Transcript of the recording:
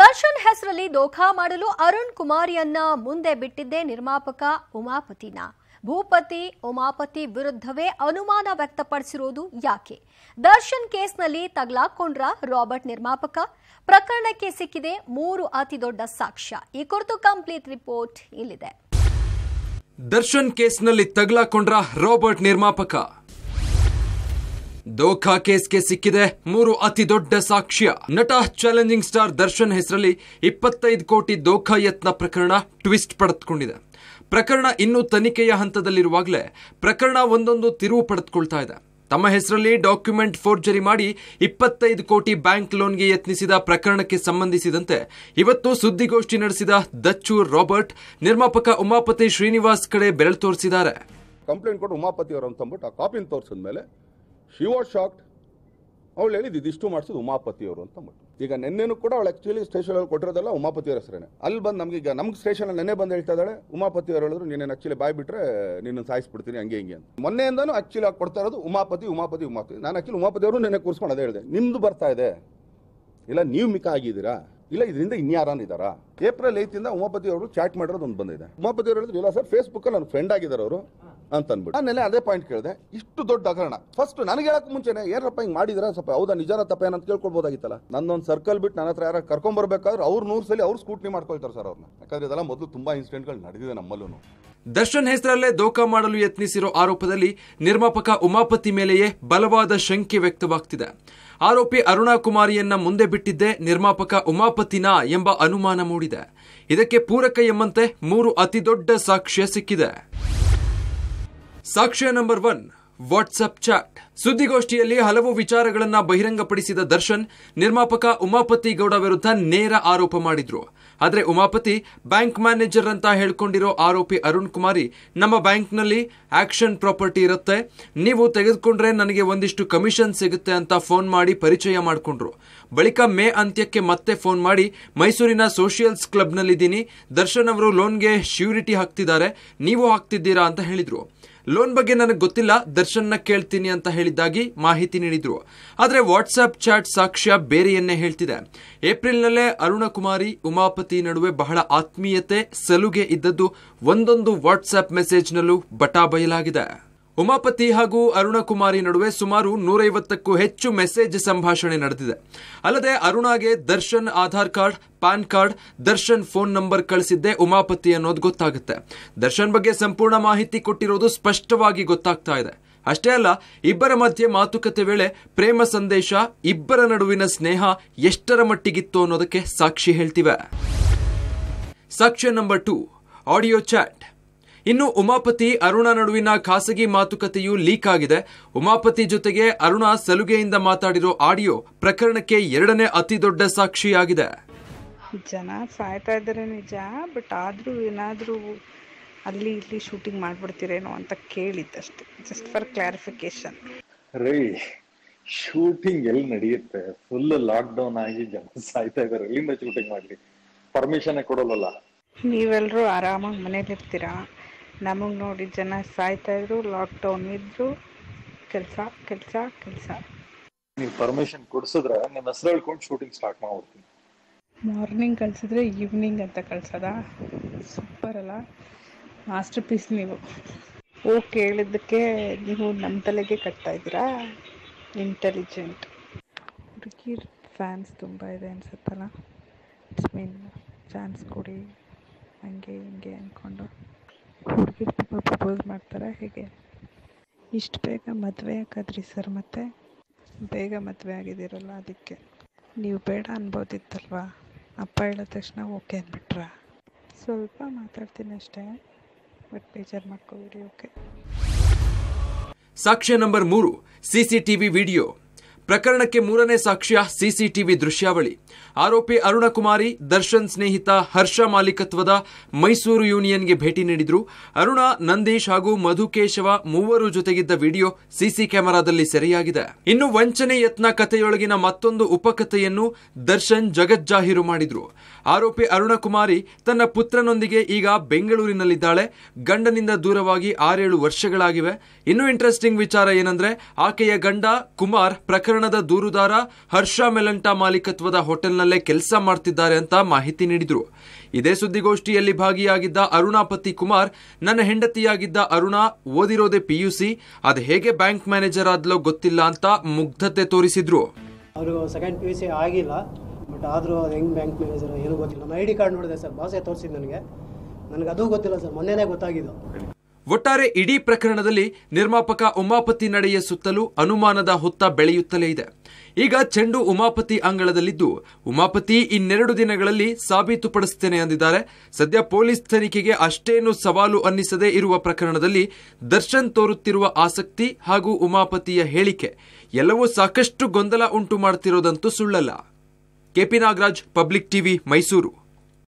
ದರ್ಶನ್ ಹೆಸರಲ್ಲಿ ದೋಖಾ ಮಾಡಲು ಅರುಣ್ ಕುಮಾರಿಯನ್ನ ಮುಂದೆ ಬಿಟ್ಟಿದ್ದೆ ನಿರ್ಮಾಪಕ ಉಮಾಪತಿನ ಭೂಪತಿ ಉಮಾಪತಿ ವಿರುದ್ಧವೇ ಅನುಮಾನ ವ್ಯಕ್ತಪಡಿಸಿರೋದು ಯಾಕೆ ದರ್ಶನ್ ಕೇಸ್ನಲ್ಲಿ ತಗ್ಲಾಕೊಂಡ್ರ ರಾಬರ್ಟ್ ನಿರ್ಮಾಪಕ ಪ್ರಕರಣಕ್ಕೆ ಸಿಕ್ಕಿದೆ ಮೂರು ಅತಿ ದೊಡ್ಡ ಸಾಕ್ಷ್ಯ ಈ ಕುರಿತು ಕಂಪ್ಲೀಟ್ ರಿಪೋರ್ಟ್ ಇಲ್ಲಿದೆ ದರ್ಶನ್ ಕೇಸ್ನಲ್ಲಿ ತಗ್ಲಾಕೊಂಡ್ರ ರಾಬರ್ಟ್ ನಿರ್ಮಾಪಕ ದೋಖಾ ಕೇಸ್ಗೆ ಸಿಕ್ಕಿದೆ ಮೂರು ಅತಿ ದೊಡ್ಡ ಸಾಕ್ಷ್ಯ ನಟ ಚಾಲೆಂಜಿಂಗ್ ಸ್ಟಾರ್ ದರ್ಶನ್ ಹೆಸರಲ್ಲಿ ಇಪ್ಪತ್ತೈದು ಕೋಟಿ ದೋಖಾ ಯತ್ನ ಪ್ರಕರಣ ಟ್ವಿಸ್ಟ್ ಪಡೆದುಕೊಂಡಿದೆ ಪ್ರಕರಣ ಇನ್ನೂ ತನಿಖೆಯ ಹಂತದಲ್ಲಿರುವಾಗಲೇ ಪ್ರಕರಣ ಒಂದೊಂದು ತಿರುವು ಪಡೆದುಕೊಳ್ತಾ ಇದೆ ತಮ್ಮ ಹೆಸರಲ್ಲಿ ಡಾಕ್ಯುಮೆಂಟ್ ಫೋರ್ಜರಿ ಮಾಡಿ ಇಪ್ಪತ್ತೈದು ಕೋಟಿ ಬ್ಯಾಂಕ್ ಲೋನ್ಗೆ ಯತ್ನಿಸಿದ ಪ್ರಕರಣಕ್ಕೆ ಸಂಬಂಧಿಸಿದಂತೆ ಇವತ್ತು ಸುದ್ದಿಗೋಷ್ಠಿ ನಡೆಸಿದ ದಚ್ಚು ರಾಬರ್ಟ್ ನಿರ್ಮಾಪಕ ಉಮಾಪತಿ ಶ್ರೀನಿವಾಸ್ ಕಡೆ ಬೆರಳು ತೋರಿಸಿದ್ದಾರೆ ಕಂಪ್ಲೇಂಟ್ ಕೊಟ್ಟು ಉಮಾಪತಿ ಅವರು ಅಂದ್ಬಿಟ್ಟು ಆ ಕಾಪಿನ ತೋರಿಸಿದ ಮೇಲೆ ಶಿ ವಾಸ್ ಶಾಕ್ಡ್ ಅವಳು ಹೇಳಿದ್ದು ಇದಿಷ್ಟು ಮಾಡಿಸೋದು ಉಮಾಪತಿಯವರು ಅಂತ ಅಂದ್ಬಿಟ್ಟು ಈಗ ನೆನ್ನೆನೂ ಕೂಡ ಅವಳು ಆ್ಯಕ್ಚುಲಿ ಅಲ್ಲಿ ಕೊಟ್ಟಿರೋದಲ್ಲ ಉಮಾಪತಿಯವರ ಹೆಸರೇ ಅಲ್ಲಿ ಬಂದು ನಮಗೆ ಈಗ ನಮ್ಗೆ ಸ್ಟೇಷನಲ್ಲಿ ನೆನ್ನೆ ಬಂದು ಹೇಳ್ತಾ ಇದ್ದಾಳೆ ಉಮಾಪತಿಯವರು ಹೇಳಿದ್ರು ನಿನ್ನೆ ಆ್ಯಕ್ಚುಲಿ ಬಾಯ್ ಬಿಟ್ಟರೆ ನಿನ್ನ ಸಾಯಿಸ್ಬಿಡ್ತೀನಿ ಹಂಗೆ ಹಿಂಗೆ ಅಂತ ಮೊನ್ನೆಯಿಂದನೂ ಆ್ಯಕ್ಚುಲಿ ಆಗಿ ಕೊಡ್ತಾ ಇರೋದು ಉಮಾಪತಿ ಉಮಾಪತಿ ಉಮಾಪತಿ ನಾನು ಆ್ಯಕ್ಚುಲಿ ಉಮಾಪತಿಯವರು ನೆನ್ನೆ ಕೂರಿಸ್ಕೊಂಡು ಅದೇ ಹೇಳಿದೆ ನಿಮ್ಮದು ಬರ್ತಾ ಇದೆ ಇಲ್ಲ ನೀವು ಮಿಕ್ಕ ಆಗಿದ್ದೀರಾ ಇಲ್ಲ ಇದರಿಂದ ಇನ್ಯಾರನ್ ಇದ್ದಾರಾ ಏಪ್ರಿಲ್ ಏತಿಂದ ಉಮಾಪತಿ ಅವರು ಚಾಟ್ ಮಾಡಿರೋದು ಒಂದು ಬಂದಿದೆ ಉಮಾಪತಿ ಅವರು ಹೇಳಿದ್ರು ಇಲ್ಲ ಸರ್ ಫೇಸ್ಬುಕ್ಕಲ್ಲಿ ನನ್ನ ಫ್ರೆಂಡ್ ಆಗಿದ್ದಾರೆ ಅವರು ಅಂತ ಅಂದ್ಬಿಟ್ಟು ನಾನೆಲ್ಲ ಅದೇ ಪಾಯಿಂಟ್ ಕೇಳಿದೆ ಇಷ್ಟು ದೊಡ್ಡ ಹಗರಣ ಫಸ್ಟ್ ನನಗೆ ಹೇಳಕ್ ಮುಂಚೆನೆ ಏನಪ್ಪ ಹಿಂಗ್ ಮಾಡಿದ್ರೆ ಸ್ವಲ್ಪ ಹೌದಾ ನಿಜಾನ ತಪ್ಪ ಏನಂತ ಕೇಳ್ಕೊಳ್ಬೋದಾಗಿತ್ತಲ್ಲ ನನ್ನೊಂದು ಸರ್ಕಲ್ ಬಿಟ್ಟು ನನ್ನ ಹತ್ರ ಯಾರು ಕರ್ಕೊಂಡ್ಬರ್ಬೇಕಾದ್ರೆ ಅವ್ರು ನೂರು ಸಲ ಅವ್ರು ಸ್ಕೂಟ್ನಿ ಮಾಡ್ಕೊಳ್ತಾರೆ ಸರ್ ಅವ್ರನ್ನ ಯಾಕಂದ್ರೆ ಇದೆಲ್ಲ ಮೊದಲು ತುಂಬಾ ಇನ್ಸಿಡೆಂಟ್ಗಳು ನಡೆದಿದೆ ನಮ್ಮಲ್ಲೂ ದರ್ಶನ್ ಹೆಸರಲ್ಲೇ ದೋಖ ಮಾಡಲು ಯತ್ನಿಸಿರೋ ಆರೋಪದಲ್ಲಿ ನಿರ್ಮಾಪಕ ಉಮಾಪತಿ ಮೇಲೆಯೇ ಬಲವಾದ ಶಂಕೆ ವ್ಯಕ್ತವಾಗ್ತಿದೆ ಆರೋಪಿ ಅರುಣಾ ಕುಮಾರಿಯನ್ನ ಮುಂದೆ ಬಿಟ್ಟಿದ್ದೆ ನಿರ್ಮಾಪಕ ಉಮಾಪತಿನ ಎಂಬ ಅನುಮಾನ ಮೂಡಿದೆ ಇದಕ್ಕೆ ಪೂರಕ ಎಂಬಂತೆ ಮೂರು ಅತಿದೊಡ್ಡ ಸಾಕ್ಷ್ಯ ಸಿಕ್ಕಿದೆ साक्ष्य नंबर वन व्हाट्सएप चैट ಸುದ್ದಿಗೋಷ್ಠಿಯಲ್ಲಿ ಹಲವು ವಿಚಾರಗಳನ್ನ ಬಹಿರಂಗಪಡಿಸಿದ ದರ್ಶನ್ ನಿರ್ಮಾಪಕ ಉಮಾಪತಿ ಗೌಡ ವಿರುದ್ಧ ನೇರ ಆರೋಪ ಮಾಡಿದ್ರು ಆದರೆ ಉಮಾಪತಿ ಬ್ಯಾಂಕ್ ಮ್ಯಾನೇಜರ್ ಅಂತ ಹೇಳ್ಕೊಂಡಿರೋ ಆರೋಪಿ ಅರುಣ್ ಕುಮಾರಿ ನಮ್ಮ ಬ್ಯಾಂಕ್ನಲ್ಲಿ ಆಕ್ಷನ್ ಪ್ರಾಪರ್ಟಿ ಇರುತ್ತೆ ನೀವು ತೆಗೆದುಕೊಂಡ್ರೆ ನನಗೆ ಒಂದಿಷ್ಟು ಕಮಿಷನ್ ಸಿಗುತ್ತೆ ಅಂತ ಫೋನ್ ಮಾಡಿ ಪರಿಚಯ ಮಾಡಿಕೊಂಡ್ರು ಬಳಿಕ ಮೇ ಅಂತ್ಯಕ್ಕೆ ಮತ್ತೆ ಫೋನ್ ಮಾಡಿ ಮೈಸೂರಿನ ಸೋಷಿಯಲ್ಸ್ ಕ್ಲಬ್ನಲ್ಲಿದ್ದೀನಿ ದರ್ಶನ್ ಅವರು ಲೋನ್ಗೆ ಶ್ಯೂರಿಟಿ ಹಾಕ್ತಿದ್ದಾರೆ ನೀವು ಹಾಕ್ತಿದ್ದೀರಾ ಅಂತ ಹೇಳಿದ್ರು ಲೋನ್ ಬಗ್ಗೆ ನನಗೆ ಗೊತ್ತಿಲ್ಲ ದರ್ಶನ್ನ ಕೇಳ್ತೀನಿ ಅಂತ ಹೇಳಿ ಮಾಡಿದ್ದಾಗಿ ಮಾಹಿತಿ ನೀಡಿದ್ರು ಆದರೆ ವಾಟ್ಸ್ಆಪ್ ಚಾಟ್ ಸಾಕ್ಷ್ಯ ಬೇರೆಯನ್ನೇ ಹೇಳ್ತಿದೆ ಏಪ್ರಿಲ್ನಲ್ಲೇ ಅರುಣಕುಮಾರಿ ಉಮಾಪತಿ ನಡುವೆ ಬಹಳ ಆತ್ಮೀಯತೆ ಸಲುಗೆ ಇದ್ದದ್ದು ಒಂದೊಂದು ವಾಟ್ಸ್ಆಪ್ ಮೆಸೇಜ್ನಲ್ಲೂ ಬಟಾ ಬಯಲಾಗಿದೆ ಉಮಾಪತಿ ಹಾಗೂ ಅರುಣಕುಮಾರಿ ನಡುವೆ ಸುಮಾರು ನೂರೈವತ್ತಕ್ಕೂ ಹೆಚ್ಚು ಮೆಸೇಜ್ ಸಂಭಾಷಣೆ ನಡೆದಿದೆ ಅಲ್ಲದೆ ಅರುಣಾಗೆ Darshan Aadhaar card PAN card Darshan phone number ಕಳಿಸಿದ್ದೆ ಉಮಾಪತಿ ಅನ್ನೋದು ಗೊತ್ತಾಗುತ್ತೆ ದರ್ಶನ್ ಬಗ್ಗೆ ಸಂಪೂರ್ಣ ಮಾಹಿತಿ ಕೊಟ್ಟಿರೋದು ಸ್ಪಷ್ಟವಾಗಿ ಗೊತ್ತಾಗ್ತಾ ಇದೆ ಅಷ್ಟೇ ಅಲ್ಲ ಇಬ್ಬರ ಮಧ್ಯೆ ಮಾತುಕತೆ ವೇಳೆ ಪ್ರೇಮ ಸಂದೇಶ ಇಬ್ಬರ ನಡುವಿನ ಸ್ನೇಹ ಎಷ್ಟರ ಮಟ್ಟಿಗಿತ್ತು ಅನ್ನೋದಕ್ಕೆ ಸಾಕ್ಷಿ ಹೇಳ್ತಿವೆ ಸಾಕ್ಷ್ಯ ನಂಬರ್ ಟು ಆಡಿಯೋ ಚಾಟ್ ಇನ್ನು ಉಮಾಪತಿ ಅರುಣ ನಡುವಿನ ಖಾಸಗಿ ಮಾತುಕತೆಯು ಲೀಕ್ ಆಗಿದೆ ಉಮಾಪತಿ ಜೊತೆಗೆ ಅರುಣ ಸಲುಗೆಯಿಂದ ಮಾತಾಡಿರೋ ಆಡಿಯೋ ಪ್ರಕರಣಕ್ಕೆ ಎರಡನೇ ಅತಿ ದೊಡ್ಡ ಸಾಕ್ಷಿಯಾಗಿದೆ ಜನ ಸಾಯ್ತಾ ಇದ್ದಾರೆ ನಿಜ ಬಟ್ ಆದರೂ ಏನಾದರೂ ಅಲ್ಲಿ ಇಲ್ಲಿ ಶೂಟಿಂಗ್ ಮಾಡ್ಬಿಡ್ತೀರೇನೋ ಅಂತ ಕೇಳಿದ್ದಷ್ಟೆ just for clarification Rai shooting ಎಲ್ಲಿ ನಡೆಯುತ್ತೆ ಫುಲ್ ಲಾಕ್ ಡೌನ್ ಆಗಿ ಜನ ಸಾಯ್ತಾ ಇದಾರೆ ಎಲ್ಲಿಂದ ಶೂಟಿಂಗ್ ಮಾಡ್ಲಿ ಪರ್ಮಿಷನ್ ಕೊಡೋಲ್ಲ ನೀವೆಲ್ಲರೂ ಆರಾಮಾಗಿ ಮನೇಲಿ ಇರ್ತೀರಾ ನಮಗೆ ನೋಡಿ ಜನ ಸಾಯ್ತಾ ಇದ್ರು ಲಾಕ್ ಡೌನ್ ಇದ್ರು ಕೆಲಸ ಕೆಲಸ ಕೆಲಸ ನೀವು ಪರ್ಮಿಷನ್ ಕೊಡ್ಸಿದ್ರೆ ನಿಮ್ಮ ಹೆಸರು ಹೇಳ್ಕೊಂಡು ಶೂಟಿಂಗ್ ಸ್ಟಾರ್ಟ್ ಮಾಡ್ಬಿಡ್ತೀನಿ ಮಾರ್ನಿಂಗ್ ಕಳ್ಸಿದ್ರೆ ಈವ್ನಿಂಗ್ ಅಂತ ಕಳ್ಸೋದಾ ಸೂಪರ್ ಅಲ್ಲ ಮಾಸ್ಟರ್ ಪೀಸ್ ನೀವು ಓ ಕೇಳಿದ್ದಕ್ಕೆ ನೀವು ನಮ್ಮ ತಲೆಗೆ ಕಟ್ತಾ ಇದ್ದೀರಾ ಇಂಟೆಲಿಜೆಂಟ್ ಹುಡುಗಿ ಫ್ಯಾನ್ಸ್ ತುಂಬ ಇದೆ ಅನ್ಸುತ್ತಲ್ಲ ಇಟ್ಸ್ ಮೀನ್ ಚಾನ್ಸ್ ಕೊಡಿ ಹಂಗೆ ಹಿಂಗೆ ಅಂದ್ಕೊಂಡು ಹುಡುಗಿರು ತುಂಬ ಪ್ರಪೋಸ್ ಮಾಡ್ತಾರೆ ಹೇಗೆ ಇಷ್ಟು ಬೇಗ ಮದುವೆ ಆಗದ್ರಿ ಸರ್ ಮತ್ತೆ ಬೇಗ ಮದುವೆ ಆಗಿದ್ದೀರಲ್ಲ ಅದಕ್ಕೆ ನೀವು ಬೇಡ ಅನ್ಬೋದಿತ್ತಲ್ವಾ ಅಪ್ಪ ಹೇಳಿದ ತಕ್ಷಣ ಓಕೆ ಅಂದ್ಬಿಟ್ರ ಸ್ವಲ್ಪ ಮಾತಾಡ್ತೀನಿ ಅಷ್ಟೇ ಬೇಜಾರು ಮಾಡ್ಕೋಬೇಡಿ ಓಕೆ ಸಾಕ್ಷ್ಯ ನಂಬರ್ ಮೂರು ಸಿಸಿಟಿವಿ ವಿಡಿಯೋ ಪ್ರಕರಣಕ್ಕೆ ಮೂರನೇ ಸಾಕ್ಷ್ಯ ಸಿಸಿಟಿವಿ ದೃಶ್ಯಾವಳಿ ಆರೋಪಿ ಅರುಣಕುಮಾರಿ ದರ್ಶನ್ ಸ್ನೇಹಿತ ಹರ್ಷ ಮಾಲೀಕತ್ವದ ಮೈಸೂರು ಯೂನಿಯನ್ಗೆ ಭೇಟಿ ನೀಡಿದ್ರು ಅರುಣ ನಂದೀಶ್ ಹಾಗೂ ಮಧುಕೇಶವ ಮೂವರು ಜೊತೆಗಿದ್ದ ವಿಡಿಯೋ ಸಿಸಿ ಕ್ಯಾಮೆರಾದಲ್ಲಿ ಸೆರೆಯಾಗಿದೆ ಇನ್ನು ವಂಚನೆ ಯತ್ನ ಕಥೆಯೊಳಗಿನ ಮತ್ತೊಂದು ಉಪಕಥೆಯನ್ನು ದರ್ಶನ್ ಜಗಜ್ಜಾಹೀರು ಮಾಡಿದ್ರು ಆರೋಪಿ ಅರುಣಕುಮಾರಿ ತನ್ನ ಪುತ್ರನೊಂದಿಗೆ ಈಗ ಬೆಂಗಳೂರಿನಲ್ಲಿದ್ದಾಳೆ ಗಂಡನಿಂದ ದೂರವಾಗಿ ಆರೇಳು ವರ್ಷಗಳಾಗಿವೆ ಇನ್ನೂ ಇಂಟ್ರೆಸ್ಟಿಂಗ್ ವಿಚಾರ ಏನಂದ್ರೆ ಆಕೆಯ ಗಂಡ ಕುಮಾರ್ ಪ್ರಕರಣ ಪ್ರಕರಣದ ದೂರುದಾರ ಹರ್ಷ ಮೆಲಂಟಾ ಮಾಲೀಕತ್ವದ ಹೋಟೆಲ್ನಲ್ಲೇ ಕೆಲಸ ಮಾಡ್ತಿದ್ದಾರೆ ಅಂತ ಮಾಹಿತಿ ನೀಡಿದರು ಇದೇ ಸುದ್ದಿಗೋಷ್ಠಿಯಲ್ಲಿ ಭಾಗಿಯಾಗಿದ್ದ ಅರುಣಾಪತಿ ಕುಮಾರ್ ನನ್ನ ಹೆಂಡತಿಯಾಗಿದ್ದ ಅರುಣಾ ಓದಿರೋದೆ ಪಿಯುಸಿ ಅದು ಹೇಗೆ ಬ್ಯಾಂಕ್ ಮ್ಯಾನೇಜರ್ ಆದ್ಲೋ ಗೊತ್ತಿಲ್ಲ ಅಂತ ಮುಗ್ಧತೆ ತೋರಿಸಿದ್ರು ಅವರು ಸೆಕೆಂಡ್ ಪಿ ಯು ಸಿ ಆಗಿಲ್ಲ ಬಟ್ ಆದರೂ ಅದು ಹೆಂಗೆ ಬ್ಯಾಂಕ್ ಮ್ಯಾನೇಜರ್ ಏನೂ ಗೊತ್ತಿಲ್ಲ ನಮ್ಮ ಐ ಡಿ ಕಾರ್ಡ್ ನೋಡಿದೆ ಸರ್ ಭಾಷೆ ತೋರಿಸಿದ್ದು ನನಗೆ ನನಗೆ ಅದು ಗೊತ್ತಿಲ್ಲ ಸರ್ ಮೊನ್ನೆನೇ ಗೊತ್ತಾಗಿದ್ದು ಒಟ್ಟಾರೆ ಇಡೀ ಪ್ರಕರಣದಲ್ಲಿ ನಿರ್ಮಾಪಕ ಉಮಾಪತಿ ನಡೆಯ ಸುತ್ತಲೂ ಅನುಮಾನದ ಹೊತ್ತ ಬೆಳೆಯುತ್ತಲೇ ಇದೆ ಈಗ ಚೆಂಡು ಉಮಾಪತಿ ಅಂಗಳದಲ್ಲಿದ್ದು ಉಮಾಪತಿ ಇನ್ನೆರಡು ದಿನಗಳಲ್ಲಿ ಸಾಬೀತುಪಡಿಸುತ್ತೇನೆ ಅಂದಿದ್ದಾರೆ ಸದ್ಯ ಪೊಲೀಸ್ ತನಿಖೆಗೆ ಅಷ್ಟೇನು ಸವಾಲು ಅನ್ನಿಸದೇ ಇರುವ ಪ್ರಕರಣದಲ್ಲಿ ದರ್ಶನ್ ತೋರುತ್ತಿರುವ ಆಸಕ್ತಿ ಹಾಗೂ ಉಮಾಪತಿಯ ಹೇಳಿಕೆ ಎಲ್ಲವೂ ಸಾಕಷ್ಟು ಗೊಂದಲ ಉಂಟು ಮಾಡುತ್ತಿರುವುದಂತೂ ಸುಳ್ಳಲ್ಲ ಕೆಪಿ ನಾಗರಾಜ್ ಪಬ್ಲಿಕ್ ಟಿವಿ ಮೈಸೂರು